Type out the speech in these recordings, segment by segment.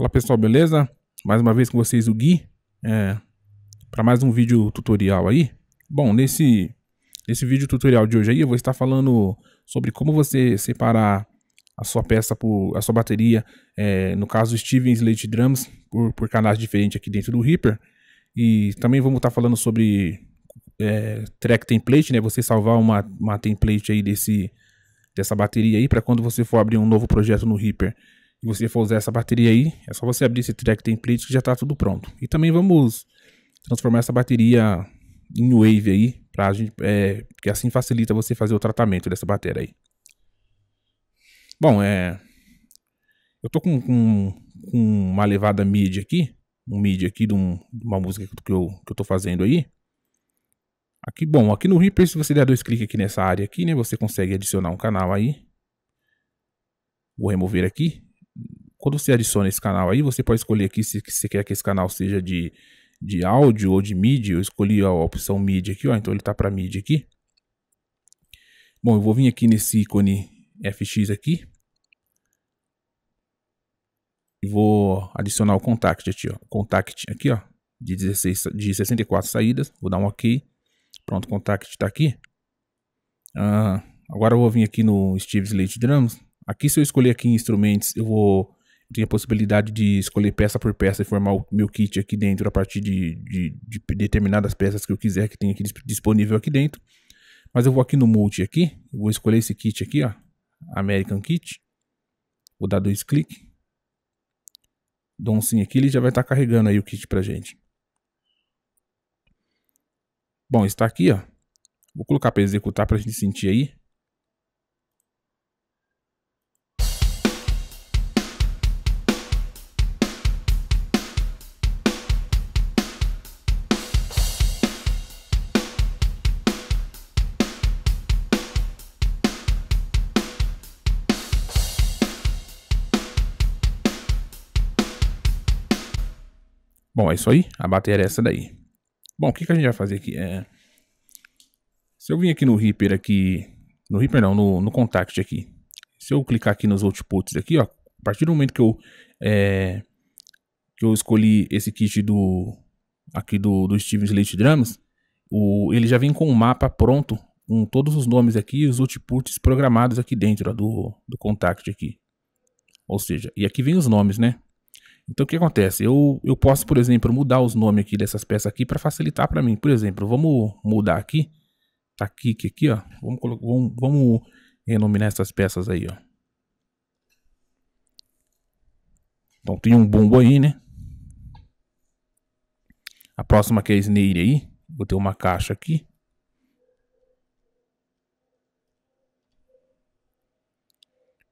Fala pessoal, beleza? Mais uma vez com vocês o Gui, é, para mais um vídeo tutorial aí. Bom, nesse, nesse vídeo tutorial de hoje aí eu vou estar falando sobre como você separar a sua peça, por, a sua bateria, é, no caso Steven Slate Drums, por, por canais diferentes aqui dentro do Reaper. E também vamos estar falando sobre é, track template, né? Você salvar uma, uma template aí desse, dessa bateria aí para quando você for abrir um novo projeto no Reaper e você for usar essa bateria aí, é só você abrir esse track template que já está tudo pronto. E também vamos transformar essa bateria em wave aí, pra gente, é, que assim facilita você fazer o tratamento dessa bateria aí. Bom, é, eu tô com, com, com uma levada MIDI aqui, um MIDI aqui de, um, de uma música que eu, que eu fazendo aí. Aqui, bom, aqui no Reaper, se você der dois cliques aqui nessa área aqui, né, você consegue adicionar um canal aí. Vou remover aqui quando você adiciona esse canal aí, você pode escolher aqui se você quer que esse canal seja de, de áudio ou de mídia. Eu escolhi a opção mídia aqui, ó, então ele está para mídia aqui. Bom, eu vou vir aqui nesse ícone FX aqui. E vou adicionar o contact aqui, ó. Contact aqui, ó. De, 16, de 64 saídas. Vou dar um OK. Pronto, o contact está aqui. Ah, agora eu vou vir aqui no Steve Slate Drums. Aqui se eu escolher aqui instrumentos, eu vou tinha a possibilidade de escolher peça por peça e formar o meu kit aqui dentro a partir de, de, de determinadas peças que eu quiser que tenha aqui disponível aqui dentro. Mas eu vou aqui no multi aqui, vou escolher esse kit aqui, ó, American Kit. Vou dar dois cliques. Dou um sim aqui, ele já vai estar tá carregando aí o kit pra gente. Bom, está aqui, ó. Vou colocar para executar para a gente sentir aí. Bom, é isso aí. A bateria é essa daí. Bom, o que, que a gente vai fazer aqui? É... Se eu vir aqui no Reaper aqui... No Reaper não, no, no Contact aqui. Se eu clicar aqui nos outputs aqui, ó. A partir do momento que eu... É... Que eu escolhi esse kit do... Aqui do, do Steven Slate Drums. O, ele já vem com o um mapa pronto. Com todos os nomes aqui e os outputs programados aqui dentro ó, do, do Contact aqui. Ou seja, e aqui vem os nomes, né? Então o que acontece? Eu, eu posso, por exemplo, mudar os nomes aqui dessas peças aqui para facilitar para mim. Por exemplo, vamos mudar aqui, tá aqui, aqui, aqui ó. Vamos, vamos, vamos renominar essas peças aí, ó. Então tem um bombo aí, né? A próxima que é a snare aí. Vou ter uma caixa aqui.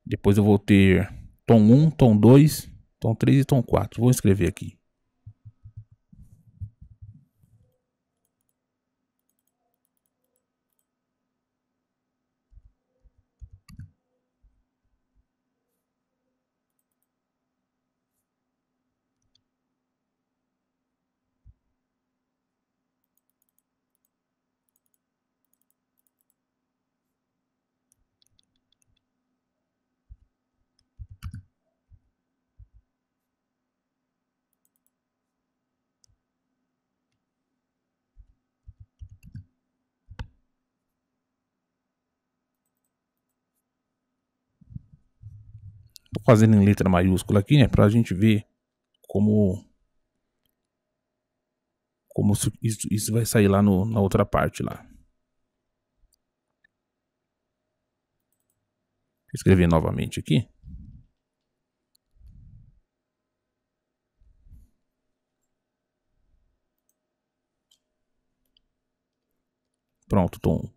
Depois eu vou ter tom 1, tom 2, Tom 3 e Tom 4. Vou escrever aqui. Estou fazendo em letra maiúscula aqui, né? Para a gente ver como como isso, isso vai sair lá no, na outra parte lá. Escrever novamente aqui. Pronto, tom,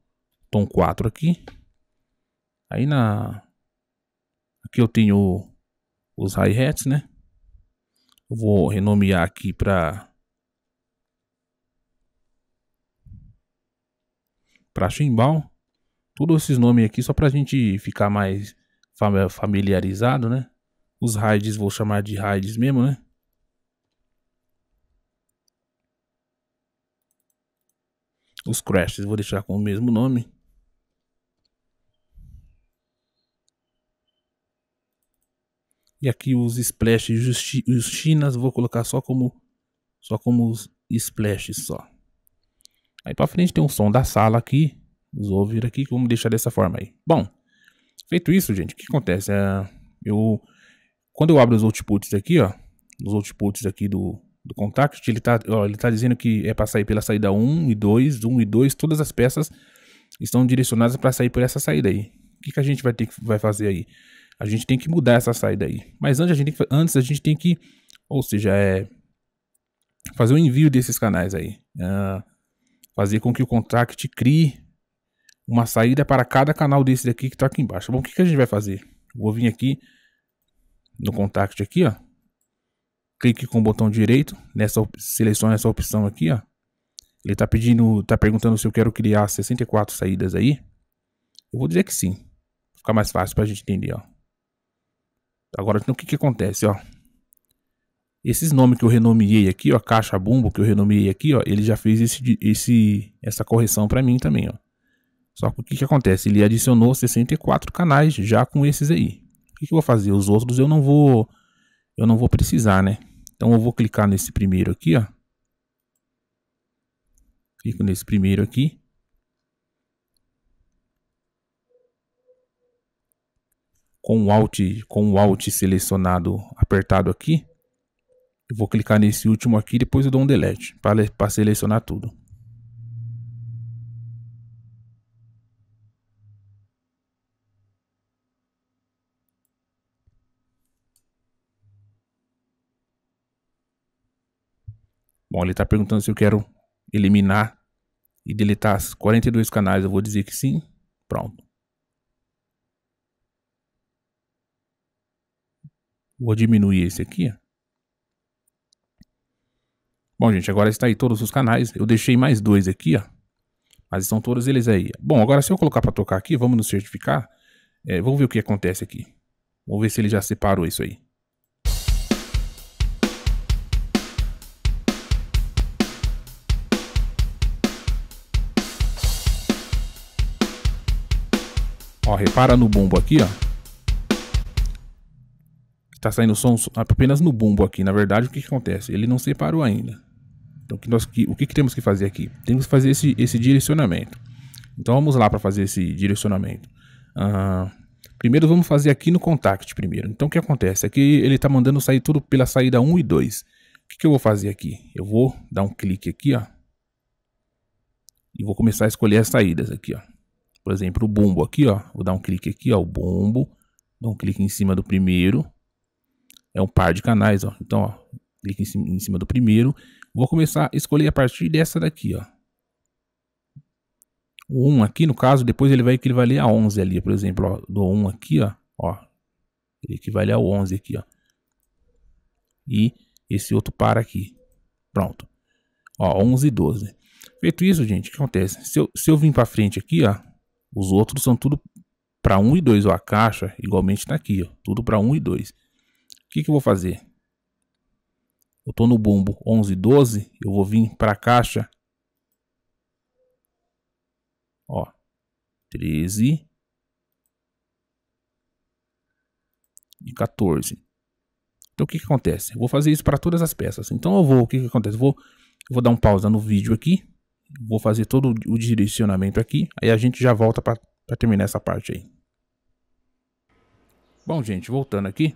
tom 4 aqui. Aí na, Aqui eu tenho os hi-hats, né? Eu vou renomear aqui para para chimbal. Todos esses nomes aqui só para a gente ficar mais familiarizado, né? Os raids vou chamar de raids mesmo, né? Os crashes vou deixar com o mesmo nome. E aqui os splash e os chinas vou colocar só como só como os splash só. Aí para frente tem um som da sala aqui. os ouvir aqui, vamos deixar dessa forma aí. Bom, feito isso, gente, o que acontece? É, eu quando eu abro os outputs aqui, ó, os outputs aqui do do contact, ele tá, ó, ele tá dizendo que é para sair pela saída 1 e 2, 1 e 2, todas as peças estão direcionadas para sair por essa saída aí. O que, que a gente vai ter que vai fazer aí? A gente tem que mudar essa saída aí. Mas antes a gente tem que, antes a gente tem que ou seja, é fazer o envio desses canais aí. Ah, fazer com que o Contact crie uma saída para cada canal desse daqui que está aqui embaixo. Bom, o que, que a gente vai fazer? Vou vir aqui no Contact aqui, ó. Clique com o botão direito, nessa selecione essa opção aqui, ó. Ele está pedindo, tá perguntando se eu quero criar 64 saídas aí. Eu vou dizer que sim. Fica mais fácil para a gente entender, ó. Agora, então o que, que acontece, ó? Esses nomes que eu renomeei aqui, ó, caixa bumbo que eu renomeei aqui, ó, ele já fez esse, esse, essa correção para mim também, ó. Só que o que, que acontece? Ele adicionou 64 canais já com esses aí. O que, que eu vou fazer? Os outros eu não vou, eu não vou precisar, né? Então eu vou clicar nesse primeiro aqui, ó. Clico nesse primeiro aqui com o Alt, com o Alt selecionado, apertado aqui, eu vou clicar nesse último aqui, e depois eu dou um delete para selecionar tudo. Bom, ele está perguntando se eu quero eliminar e deletar as 42 canais. Eu vou dizer que sim. Pronto. Vou diminuir esse aqui. Bom, gente, agora está aí todos os canais. Eu deixei mais dois aqui, ó. Mas estão todos eles aí. Bom, agora se eu colocar para tocar aqui, vamos nos certificar. É, vamos ver o que acontece aqui. Vamos ver se ele já separou isso aí. Ó, repara no bombo aqui, ó tá saindo som apenas no bumbo aqui. Na verdade, o que, que acontece? Ele não separou ainda. Então, que nós, que, o que, que temos que fazer aqui? Temos que fazer esse, esse direcionamento. Então, vamos lá para fazer esse direcionamento. Uh, primeiro, vamos fazer aqui no contact primeiro. Então, o que acontece? Aqui ele está mandando sair tudo pela saída 1 e 2. O que, que eu vou fazer aqui? Eu vou dar um clique aqui, ó. E vou começar a escolher as saídas aqui, ó. Por exemplo, o bumbo aqui, ó. Vou dar um clique aqui, ó, o bumbo. Dou um clique em cima do primeiro é um par de canais, ó. Então, ó, clique em cima, do primeiro. Vou começar a escolher a partir dessa daqui, ó. O 1 aqui, no caso, depois ele vai equivaler a 11 ali, por exemplo, ó, do 1 aqui, ó, ó, ele equivale ao 11 aqui, ó. E esse outro par aqui. Pronto. Ó, 11 e 12. Feito isso, gente, o que acontece? Se eu, se eu vim para frente aqui, ó, os outros são tudo para 1 e 2, ó, a caixa igualmente tá aqui, ó, tudo para 1 e 2 que, que eu vou fazer? Eu tô no bombo 11, 12, eu vou vir para a caixa. Ó, 13 e 14. Então o que, que acontece? Eu vou fazer isso para todas as peças. Então eu vou, o que, que acontece? Eu vou, eu vou dar um pausa no vídeo aqui. Vou fazer todo o direcionamento aqui. Aí a gente já volta para terminar essa parte aí. Bom, gente, voltando aqui.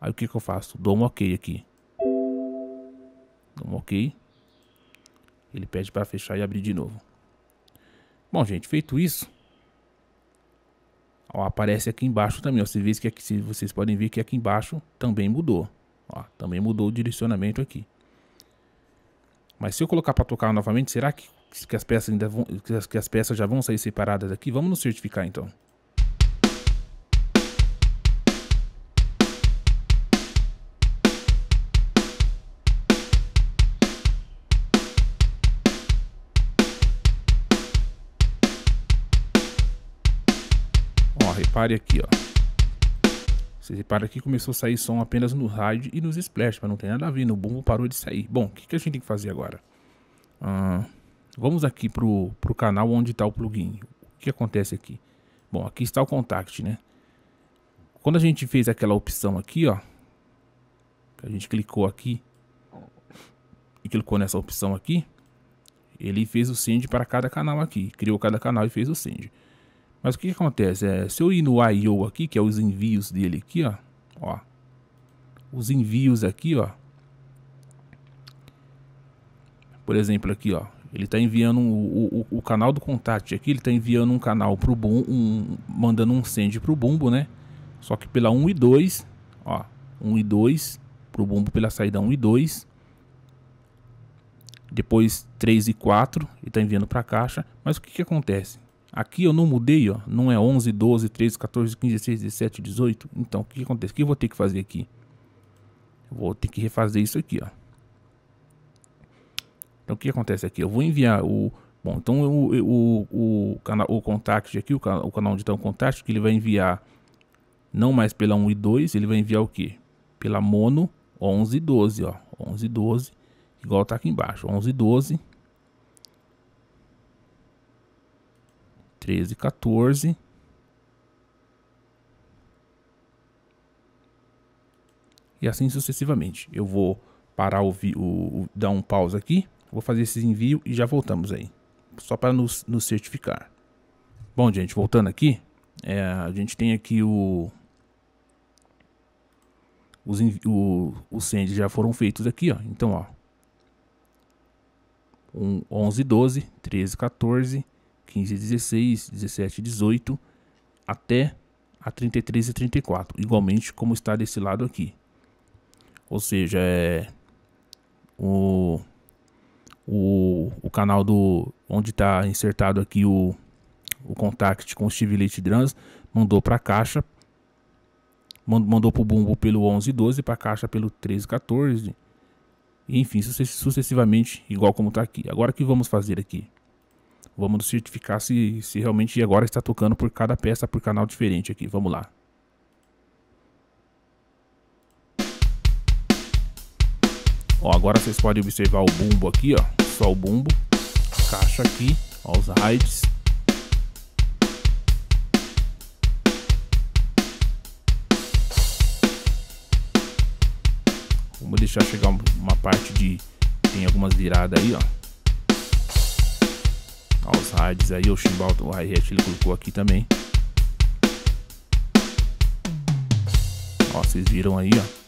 Aí o que, que eu faço? Dou um ok aqui. Dou um ok. Ele pede para fechar e abrir de novo. Bom, gente, feito isso, ó, aparece aqui embaixo também. Ó, você vê que aqui, vocês podem ver que aqui embaixo também mudou. Ó, também mudou o direcionamento aqui. Mas se eu colocar para tocar novamente, será que, que, as peças ainda vão, que as, que as peças já vão sair separadas aqui? Vamos nos certificar então. repare aqui, ó. Você repara que começou a sair som apenas no ride e nos splash, mas não tem nada a ver, no bumbo parou de sair. Bom, o que, que, a gente tem que fazer agora? Ah, vamos aqui pro, pro canal onde está o plugin. O que acontece aqui? Bom, aqui está o contact, né? Quando a gente fez aquela opção aqui, ó, a gente clicou aqui e clicou nessa opção aqui, ele fez o send para cada canal aqui, criou cada canal e fez o send. Mas o que, que acontece? É, se eu ir no I.O. aqui, que é os envios dele aqui, ó, ó. Os envios aqui, ó. Por exemplo, aqui, ó. Ele está enviando um, o, o, o, canal do contato aqui, ele está enviando um canal pro bumbo, um, mandando um send para o bumbo, né? Só que pela 1 e 2, ó, 1 e 2 Para o bumbo pela saída 1 e 2. Depois 3 e 4, ele está enviando para a caixa, mas o que que acontece? Aqui eu não mudei, ó, não é 11, 12, 13, 14, 15, 16, 17, 18. Então, o que acontece? O que eu vou ter que fazer aqui? Eu vou ter que refazer isso aqui, ó. Então, o que acontece aqui? Eu vou enviar o... Bom, então o, o, o, canal, o contact aqui, o, canal, o canal onde está o contact, que ele vai enviar não mais pela 1 e 2, ele vai enviar o quê? Pela mono 11 e 12, ó. 11 e 12, igual tá aqui embaixo. 11 e 12, 13, 14. E assim sucessivamente. Eu vou parar o, o, o dar um pause aqui, vou fazer esse envio e já voltamos aí. Só para nos, nos certificar. Bom, gente, voltando aqui, é, a gente tem aqui o os, o, os sends já foram feitos aqui, ó. Então, ó. Um, 11, 12, 13, 14, 15 16, 17 18, até a 33 e 34, igualmente como está desse lado aqui. Ou seja, é o, o, o canal do onde está insertado aqui o, o contact com o Chivilete drans mandou para a caixa, mandou para o bumbo pelo 11 e 12, para a caixa pelo 13 e 14, enfim, sucessivamente, igual como está aqui. Agora o que vamos fazer aqui? Vamos certificar se, se realmente agora está tocando por cada peça, por canal diferente aqui. Vamos lá. Ó, agora vocês podem observar o bumbo aqui, ó. Só o bumbo. Caixa aqui, ó, os hides. Vamos deixar chegar uma parte de... Tem algumas viradas aí, ó aos rides aí, o chimbal do hi-hat ele colocou aqui também. Ó, vocês viram aí, ó.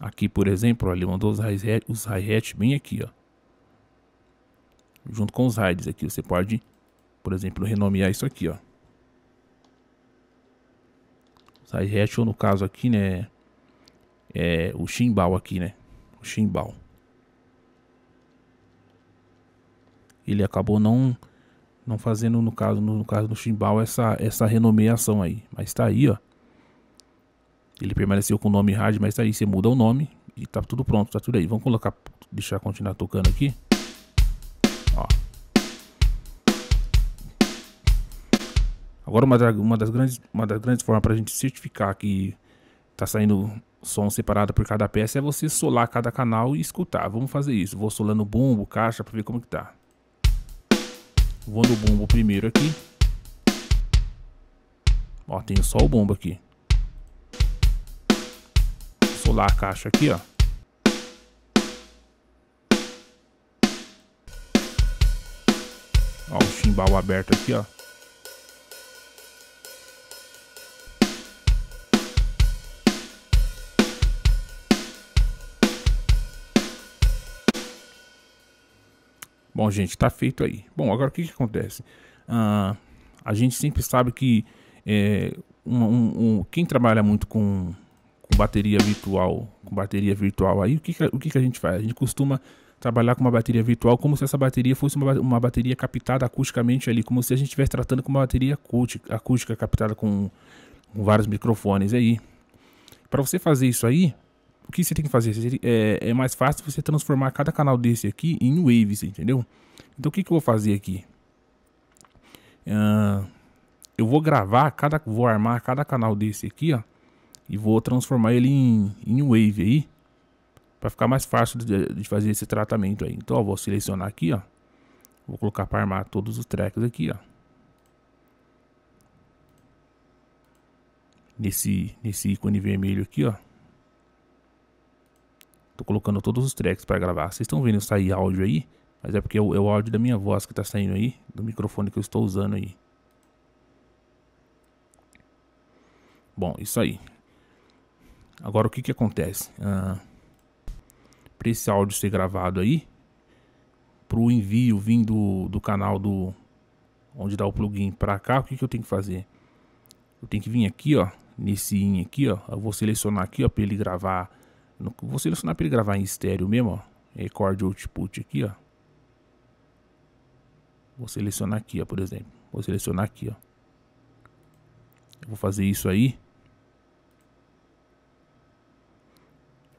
Aqui, por exemplo, ele mandou os hi-hat hi bem aqui, ó junto com os rides aqui. Você pode, por exemplo, renomear isso aqui, ó. Side Hatch, ou no caso aqui, né, é o chimbal aqui, né, o chimbal. Ele acabou não não fazendo no caso no, no caso do chimbal essa essa renomeação aí, mas tá aí, ó. Ele permaneceu com o nome rádio, mas tá aí, você muda o nome e tá tudo pronto, tá tudo aí. Vamos colocar, deixar continuar tocando aqui. Agora, uma, uma, das grandes, uma das grandes formas para a gente certificar que está saindo som separado por cada peça é você solar cada canal e escutar. Vamos fazer isso. Vou solando bumbo, caixa para ver como que tá. Vou no bumbo primeiro aqui. Ó, tenho só o bombo aqui. Solar a caixa aqui, ó. Ó, o chimbal aberto aqui, ó. Bom, gente, está feito aí. Bom, agora o que, que acontece? Ah, a gente sempre sabe que é, um, um, um, quem trabalha muito com, com, bateria virtual, com bateria virtual aí, o que, que o que, que a gente faz? A gente costuma trabalhar com uma bateria virtual como se essa bateria fosse uma, uma bateria captada acusticamente ali, como se a gente estivesse tratando com uma bateria acústica, acústica captada com, com vários microfones aí. Para você fazer isso aí, o que você tem que fazer? É, é mais fácil você transformar cada canal desse aqui em waves, entendeu? Então o que, que eu vou fazer aqui? Uh, eu vou gravar cada, vou armar cada canal desse aqui, ó, e vou transformar ele em, em wave aí, para ficar mais fácil de, de, fazer esse tratamento aí. Então, ó, vou selecionar aqui, ó, vou colocar para armar todos os tracks aqui, ó, nesse nesse ícone vermelho aqui, ó. Tô colocando todos os tracks para gravar. Vocês estão vendo sair áudio aí? Mas é porque é, é o, áudio da minha voz que tá saindo aí, do microfone que eu estou usando aí. Bom, isso aí. Agora o que que acontece? Ah, para esse áudio ser gravado aí, para o envio vir do, do canal do onde dá o plugin para cá, o que que eu tenho que fazer? Eu tenho que vir aqui, ó, nesse in aqui, ó, eu vou selecionar aqui, ó, para ele gravar vou selecionar para ele gravar em estéreo mesmo, ó. Record output aqui, ó. Vou selecionar aqui, ó, por exemplo. Vou selecionar aqui, ó. Eu vou fazer isso aí.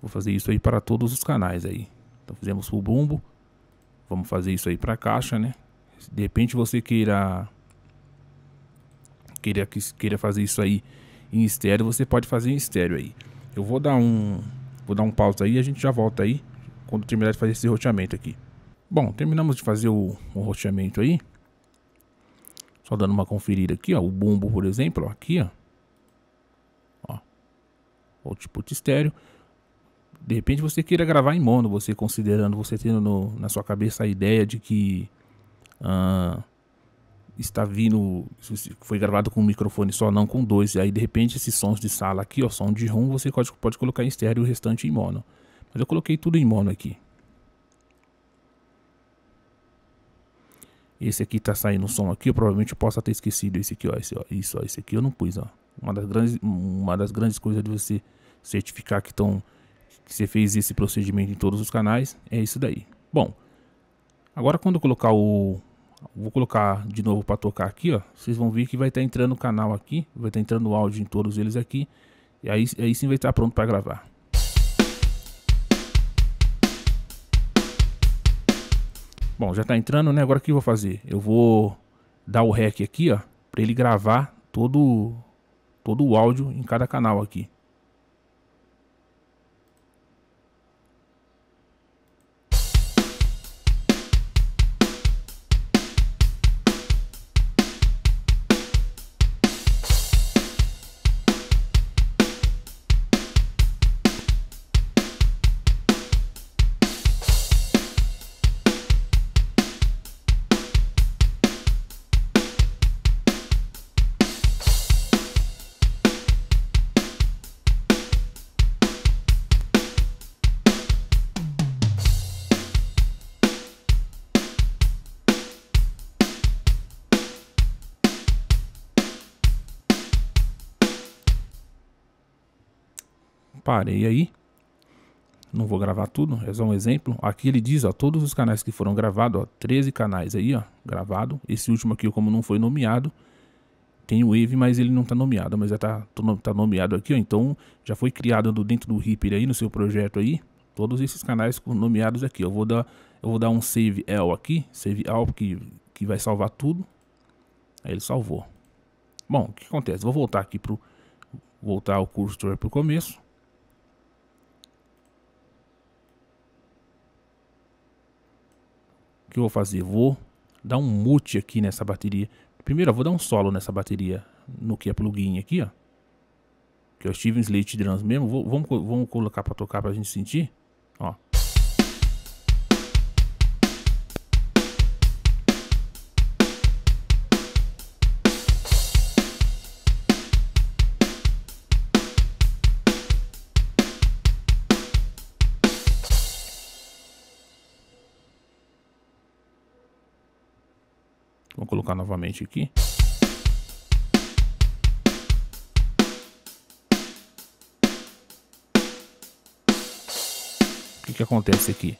Vou fazer isso aí para todos os canais aí. Então fizemos o bumbo. Vamos fazer isso aí para a caixa, né? de repente você queira queira queira fazer isso aí em estéreo, você pode fazer em estéreo aí. Eu vou dar um Vou dar um pausa aí e a gente já volta aí quando terminar de fazer esse roteamento aqui. Bom, terminamos de fazer o, o roteamento aí. Só dando uma conferida aqui, ó. O bumbo, por exemplo, ó, aqui, ó. ó. Tipo, Output estéreo. De repente você queira gravar em mono, você considerando, você tendo no, na sua cabeça a ideia de que... Uh, está vindo, foi gravado com um microfone só, não com dois, e aí de repente esses sons de sala aqui, ó, som de rum, você pode, pode colocar em estéreo e o restante em mono. Mas eu coloquei tudo em mono aqui. Esse aqui tá saindo som aqui, eu provavelmente possa ter esquecido esse aqui, ó, esse, ó, isso, ó, esse aqui eu não pus, ó. Uma das grandes, uma das grandes coisas de você certificar que, tão, que você fez esse procedimento em todos os canais é isso daí. Bom, agora quando eu colocar o Vou colocar de novo para tocar aqui, ó. Vocês vão ver que vai estar tá entrando o canal aqui, vai estar tá entrando o áudio em todos eles aqui. E aí, aí sim vai estar tá pronto para gravar. Bom, já está entrando, né? Agora o que eu vou fazer? Eu vou dar o REC aqui, ó, para ele gravar todo todo o áudio em cada canal aqui. parei aí. Não vou gravar tudo, é só um exemplo. Aqui ele diz, ó, todos os canais que foram gravados, ó, 13 canais aí, ó, gravado. Esse último aqui, como não foi nomeado, tem o Wave, mas ele não está nomeado, mas já está tá nomeado aqui, ó, então já foi criado dentro do Reaper aí, no seu projeto aí, todos esses canais nomeados aqui. Eu vou dar, eu vou dar um Save All aqui, Save All, que, que vai salvar tudo. Aí ele salvou. Bom, o que acontece? Vou voltar aqui para voltar o cursor para o começo. eu vou fazer? Vou dar um mute aqui nessa bateria. Primeiro, eu vou dar um solo nessa bateria, no que é plugin aqui, ó. Que é o Steven Slate Drums mesmo. Vou, vamos, vamos colocar para tocar para a gente sentir, ó. novamente aqui. O que, que acontece aqui?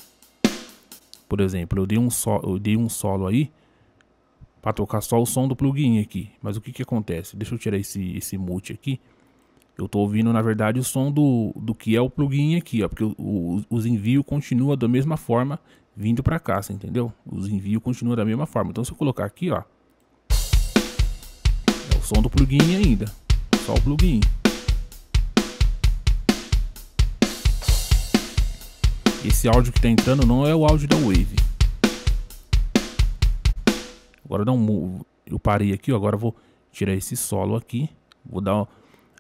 Por exemplo, eu dei um, so eu dei um solo aí para tocar só o som do plugin aqui. Mas o que, que acontece? Deixa eu tirar esse, esse mute aqui. Eu tô ouvindo, na verdade, o som do, do que é o plugin aqui, ó. Porque o, o, os envios continuam da mesma forma vindo para cá, entendeu? Os envios continuam da mesma forma. Então, se eu colocar aqui, ó som do plugin ainda. Só o plugin. Esse áudio que está entrando não é o áudio da Wave. Agora dá um eu parei aqui, agora vou tirar esse solo aqui, vou dar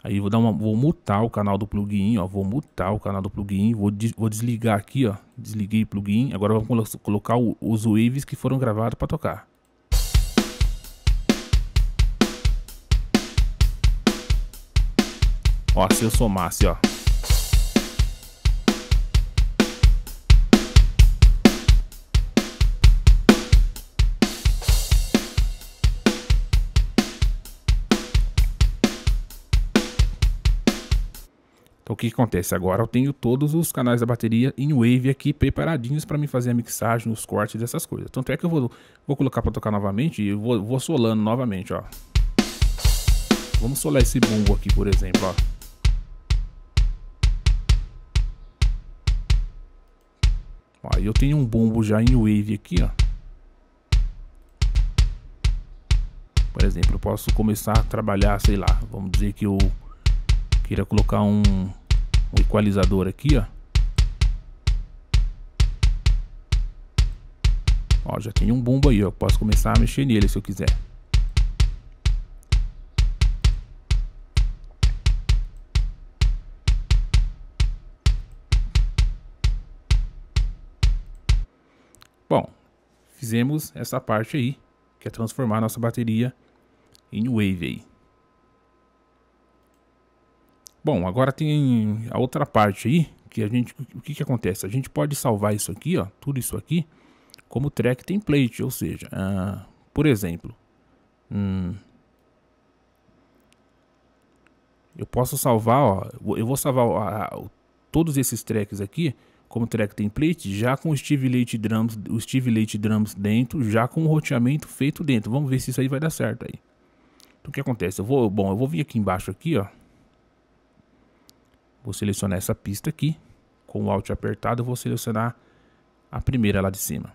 aí vou dar uma vou mutar o canal do plugin, ó, vou mutar o canal do plugin, vou des, vou desligar aqui, ó, desliguei o plugin. Agora vamos colocar o, os waves que foram gravados para tocar. Ó, se eu somasse, ó. Então o que acontece agora? Eu tenho todos os canais da bateria em wave aqui preparadinhos para me fazer a mixagem, os cortes dessas coisas. Tanto é que eu vou, vou colocar para tocar novamente e vou, vou solando novamente, ó. Vamos solar esse bumbo aqui, por exemplo, ó. Aí eu tenho um bombo já em wave aqui, ó. Por exemplo, eu posso começar a trabalhar, sei lá, vamos dizer que eu queira colocar um, um equalizador aqui, ó. Ó, já tem um bombo aí, ó. Posso começar a mexer nele se eu quiser. Bom, fizemos essa parte aí, que é transformar a nossa bateria em Wave aí. Bom, agora tem a outra parte aí, que a gente, o que que acontece? A gente pode salvar isso aqui, ó, tudo isso aqui, como track template, ou seja, uh, por exemplo, hum, eu posso salvar, ó, eu vou salvar todos esses tracks aqui como track template, já com o Steve Leite Drums, o Steve Leite Drums dentro, já com o roteamento feito dentro. Vamos ver se isso aí vai dar certo aí. Então o que acontece? Eu vou, bom, eu vou vir aqui embaixo aqui, ó. Vou selecionar essa pista aqui, com o Alt apertado, eu vou selecionar a primeira lá de cima.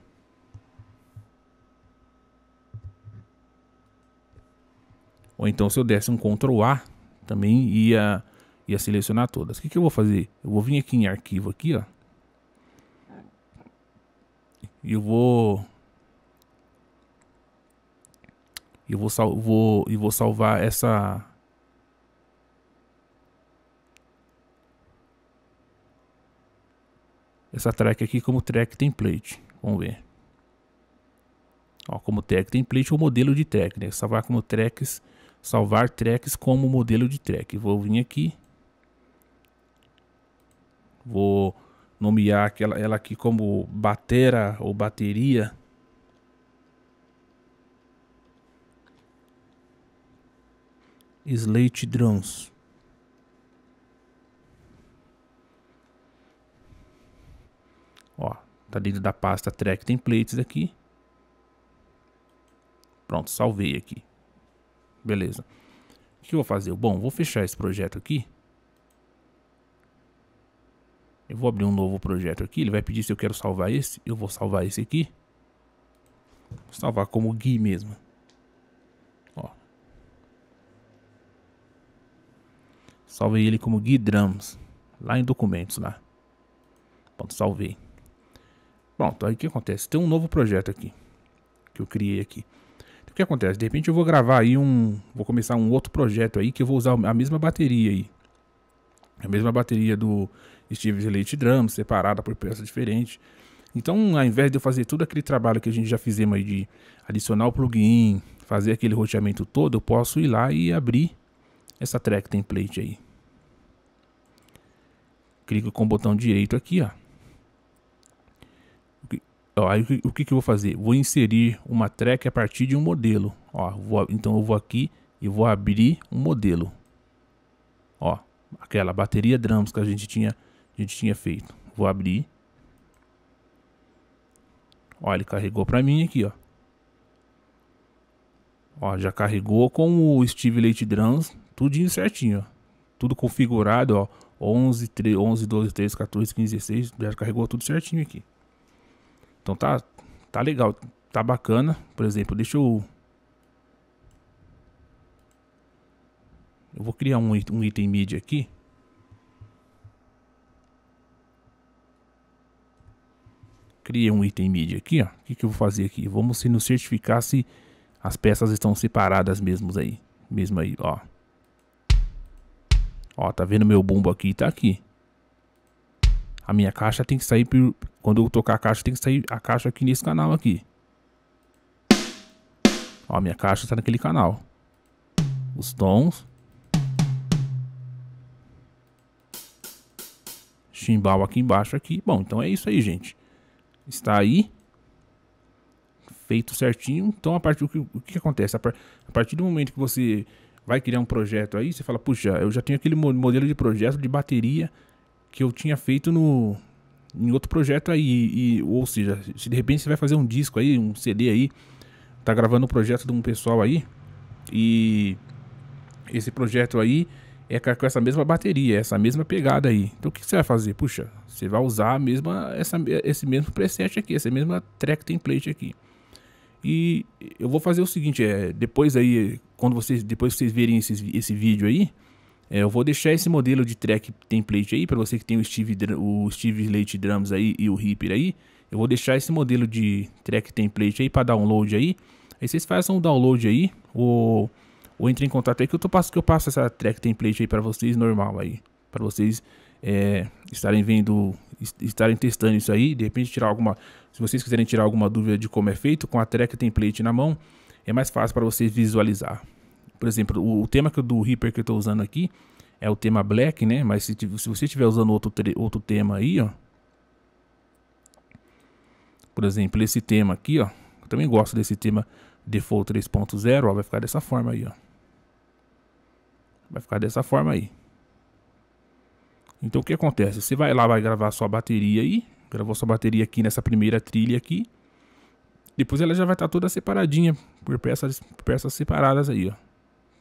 Ou então se eu desse um Ctrl A, também ia, ia selecionar todas. O que, que eu vou fazer? Eu vou vir aqui em arquivo aqui, ó eu vou eu vou sal, vou e vou salvar essa essa track aqui como track template. Vamos ver. Ó, como track template o modelo de track, né? Salvar como tracks, salvar tracks como modelo de track. Vou vir aqui. Vou nomear aquela, ela aqui como batera ou bateria. Slate Drums. Ó, tá dentro da pasta track templates aqui. Pronto, salvei aqui. Beleza. O que eu vou fazer? Bom, vou fechar esse projeto aqui. Eu vou abrir um novo projeto aqui. Ele vai pedir se eu quero salvar esse. Eu vou salvar esse aqui. Vou salvar como gui mesmo. Ó. Salvei ele como gui drums. Lá em documentos lá. Pronto, salvei. Pronto, aí o que acontece? Tem um novo projeto aqui. Que eu criei aqui. Então, o que acontece? De repente eu vou gravar aí um... Vou começar um outro projeto aí que eu vou usar a mesma bateria aí. É a mesma bateria do Steve Elite Drums, separada por peças diferentes. Então, ao invés de eu fazer todo aquele trabalho que a gente já fizemos aí de adicionar o plugin, fazer aquele roteamento todo, eu posso ir lá e abrir essa track template aí. Clico com o botão direito aqui, ó. Ó, aí, o que, que eu vou fazer? Vou inserir uma track a partir de um modelo. Ó, vou, então eu vou aqui e vou abrir um modelo. Ó, aquela bateria drums que a gente tinha, a gente tinha feito. Vou abrir. Olha, ele carregou para mim aqui, ó. Ó, já carregou com o Steve Leite Drums, tudinho certinho, ó. Tudo configurado, ó. 11, 3, 11, 12, 13, 14, 15, 16, já carregou tudo certinho aqui. Então tá, tá legal, tá bacana. Por exemplo, deixa eu Eu vou criar um, um item mídia aqui. Criei um item mídia aqui, ó. O que, que eu vou fazer aqui? Vamos se nos certificar se as peças estão separadas mesmo aí. Mesmo aí, ó. Ó, tá vendo meu bumbo aqui? Tá aqui. A minha caixa tem que sair por... Quando eu tocar a caixa, tem que sair a caixa aqui nesse canal aqui. Ó, a minha caixa tá naquele canal. Os tons. chimbal aqui embaixo aqui. Bom, então é isso aí, gente. Está aí feito certinho. Então a partir do que, o que acontece? A, par, a partir do momento que você vai criar um projeto aí, você fala, puxa, eu já tenho aquele modelo de projeto de bateria que eu tinha feito no em outro projeto aí, e, ou seja, se de repente você vai fazer um disco aí, um CD aí, tá gravando um projeto de um pessoal aí e esse projeto aí é com essa mesma bateria, essa mesma pegada aí. Então o que você vai fazer? Puxa, você vai usar a mesma, essa, esse mesmo preset aqui, essa mesma track template aqui. E eu vou fazer o seguinte, é, depois aí, quando vocês, depois vocês verem esses, esse vídeo aí, é, eu vou deixar esse modelo de track template aí, para você que tem o Steve, o Steve Slate Drums aí e o Reaper aí, eu vou deixar esse modelo de track template aí para download aí. Aí vocês façam o download aí, ou ou entre em contato aí que eu, tô, que eu passo essa track template aí para vocês normal aí. para vocês é, estarem vendo, estarem testando isso aí. De repente tirar alguma... Se vocês quiserem tirar alguma dúvida de como é feito, com a track template na mão, é mais fácil para vocês visualizar. Por exemplo, o, o tema que do Reaper que eu estou usando aqui é o tema Black, né? Mas se, se você estiver usando outro, outro tema aí, ó. Por exemplo, esse tema aqui, ó. Eu também gosto desse tema Default 3.0, ó. Vai ficar dessa forma aí, ó. Vai ficar dessa forma aí. Então o que acontece? Você vai lá, vai gravar sua bateria aí. Gravou sua bateria aqui nessa primeira trilha aqui. Depois ela já vai estar tá toda separadinha por peças, peças separadas aí, ó.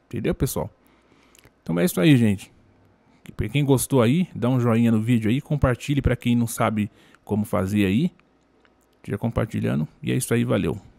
Entendeu, pessoal? Então é isso aí, gente. Pra quem gostou aí, dá um joinha no vídeo aí, compartilhe para quem não sabe como fazer aí. Já compartilhando. E é isso aí, valeu.